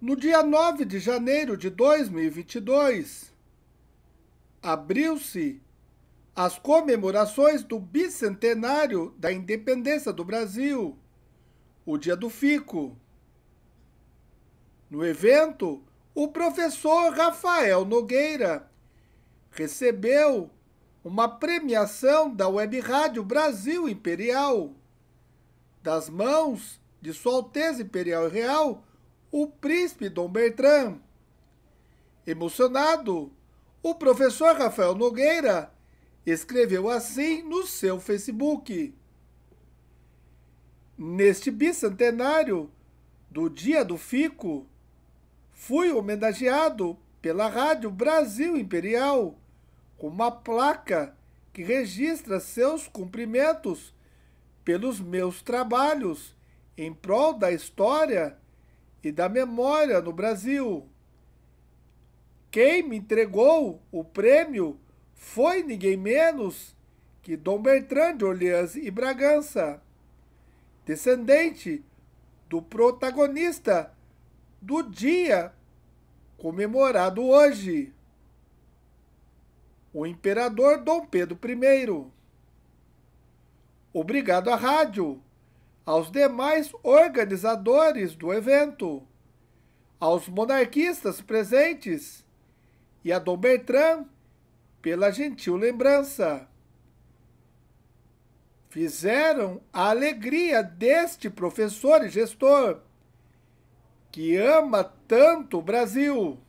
No dia 9 de janeiro de 2022, abriu-se as comemorações do bicentenário da independência do Brasil, o Dia do Fico. No evento, o professor Rafael Nogueira recebeu uma premiação da Web Rádio Brasil Imperial das mãos de Sua Alteza Imperial e Real o príncipe Dom Bertrand. Emocionado, o professor Rafael Nogueira escreveu assim no seu Facebook. Neste bicentenário do Dia do Fico, fui homenageado pela Rádio Brasil Imperial com uma placa que registra seus cumprimentos pelos meus trabalhos em prol da história e da memória no Brasil. Quem me entregou o prêmio foi ninguém menos que Dom Bertrand de Orleans e Bragança, descendente do protagonista do dia comemorado hoje, o imperador Dom Pedro I. Obrigado à rádio aos demais organizadores do evento, aos monarquistas presentes e a Dom Bertrand pela gentil lembrança. Fizeram a alegria deste professor e gestor, que ama tanto o Brasil.